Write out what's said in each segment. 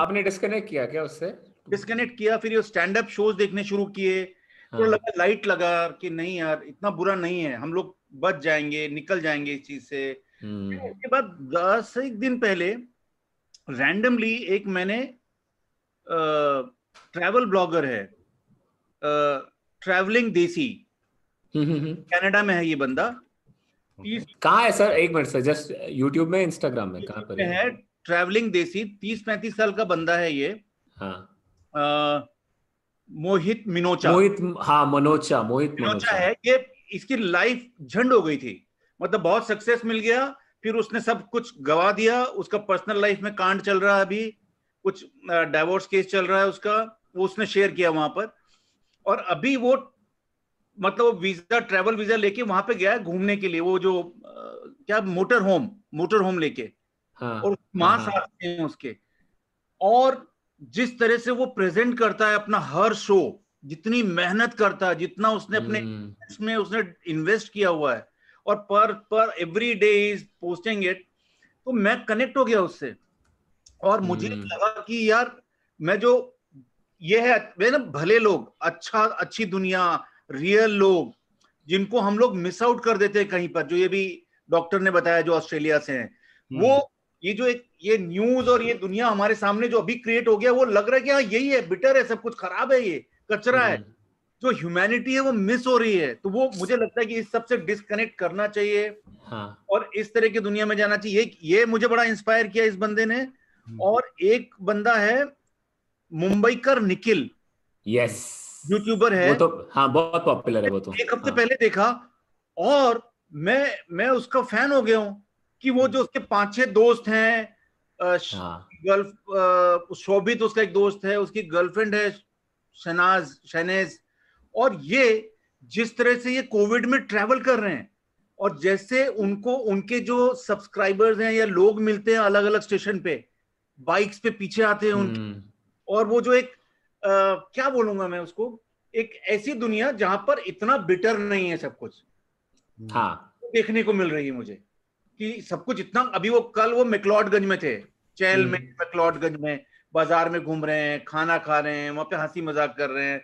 आपने डिस्कनेक्ट किया क्या उससे डिस्कनेक्ट किया फिर ये स्टैंड अप शोज देखने शुरू किए हाँ। थोड़ा हाँ। लगा लाइट लगा कि नहीं यार इतना बुरा नहीं है हम लोग बच जाएंगे निकल जाएंगे इस चीज से हम्म। उसके बाद दस एक दिन पहले रैंडमली एक मैंने ट्रैवल ब्लॉगर है ट्रैवलिंग देसी हम्म, हम्म, कनाडा में है ये बंदा कहा है सर एक मिनट सर जस्ट यूट्यूब में इंस्टाग्राम में कहा पर है ट्रैवलिंग देसी तीस पैंतीस साल का बंदा है ये हाँ। मोहित मिनोचा मोहित हाँ मनोचा मोहित मिनोचा, है ये इसकी लाइफ झंड हो गई थी मतलब बहुत सक्सेस मिल गया फिर उसने सब कुछ गवा दिया उसका पर्सनल लाइफ में कांड चल रहा है अभी कुछ डाइवोर्स केस चल रहा है उसका वो उसने शेयर किया वहां पर और अभी वो मतलब वो वीजा ट्रेवल वीजा लेके वहां पे गया है घूमने के लिए वो जो क्या मोटर होम मोटर होम लेके हाँ, और हाँ, मास हाँ, साथ हैं उसके और जिस तरह से वो प्रेजेंट करता है अपना हर शो जितनी मेहनत करता है जितना उसने अपने इसमें हम्म। उसने इन्वेस्ट किया हुआ है और पर पर every day is posting it तो मैं कनेक्ट हो गया उससे और मुझे हम्म। लगा कि यार मैं जो ये है ना भले लोग अच्छा अच्छी दुनिया रियल लोग जिनको हम लोग मिस आउट कर देते हैं कहीं पर जो ये भी डॉक्टर ने बताया जो ऑस्ट्रेलिया से हैं वो हम्म। ये जो एक ये न्यूज और ये दुनिया हमारे सामने जो अभी क्रिएट हो गया वो लग रहा है कि हाँ यही है बिटर है सब कुछ खराब है ये कचरा है हम्म। जो ह्यूमैनिटी है वो मिस हो रही है तो वो मुझे लगता है कि इस सबसे डिस्कनेक्ट करना चाहिए हाँ। और इस तरह की दुनिया में जाना चाहिए ये, मुझे बड़ा इंस्पायर किया इस बंदे ने हम्म। और एक बंदा है मुंबई कर निखिल यस यूट्यूबर है वो तो हाँ बहुत पॉपुलर है वो तो एक हफ्ते हाँ। पहले देखा और मैं मैं उसका फैन हो गया हूँ कि वो जो उसके पांच छह दोस्त हैं हाँ। शोभित उसका एक दोस्त है उसकी गर्लफ्रेंड है शनाज शनेज और ये जिस तरह से ये कोविड में ट्रेवल कर रहे हैं और जैसे उनको उनके जो सब्सक्राइबर्स हैं या लोग मिलते हैं अलग अलग स्टेशन पे बाइक्स पे पीछे आते हैं उनके हम्म। और वो जो एक आ, क्या बोलूंगा मैं उसको एक ऐसी दुनिया जहां पर इतना बिटर नहीं है सब कुछ हाँ देखने को मिल रही है मुझे कि सब कुछ इतना अभी वो कल वो मेकलॉडगंज में थे चैल हम्म। में मेकलॉडगंज में बाजार में घूम रहे हैं खाना खा रहे हैं वहां पे हंसी मजाक कर रहे हैं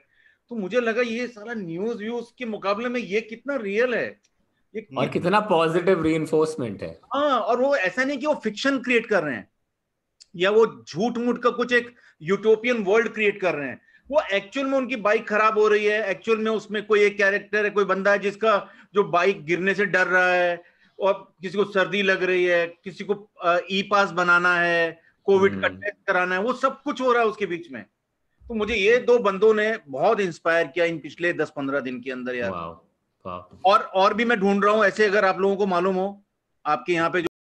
तो मुझे लगा ये सारा न्यूज व्यूज के मुकाबले में ये कितना रियल है ये और कितना पॉजिटिव री है हाँ और वो ऐसा नहीं कि वो फिक्शन क्रिएट कर रहे हैं या वो झूठ मूठ का कुछ एक यूटोपियन वर्ल्ड क्रिएट कर रहे हैं वो एक्चुअल में उनकी बाइक खराब हो रही है एक्चुअल में उसमें कोई एक कैरेक्टर है कोई बंदा है जिसका जो बाइक गिरने से डर रहा है और किसी को सर्दी लग रही है किसी को ई पास बनाना है कोविड का टेस्ट हम्म। कराना है वो सब कुछ हो रहा है उसके बीच में तो मुझे ये दो बंदों ने बहुत इंस्पायर किया इन पिछले दस पंद्रह दिन के अंदर यार वाँ, वाँ। और और भी मैं ढूंढ रहा हूँ ऐसे अगर आप लोगों को मालूम हो आपके यहाँ पे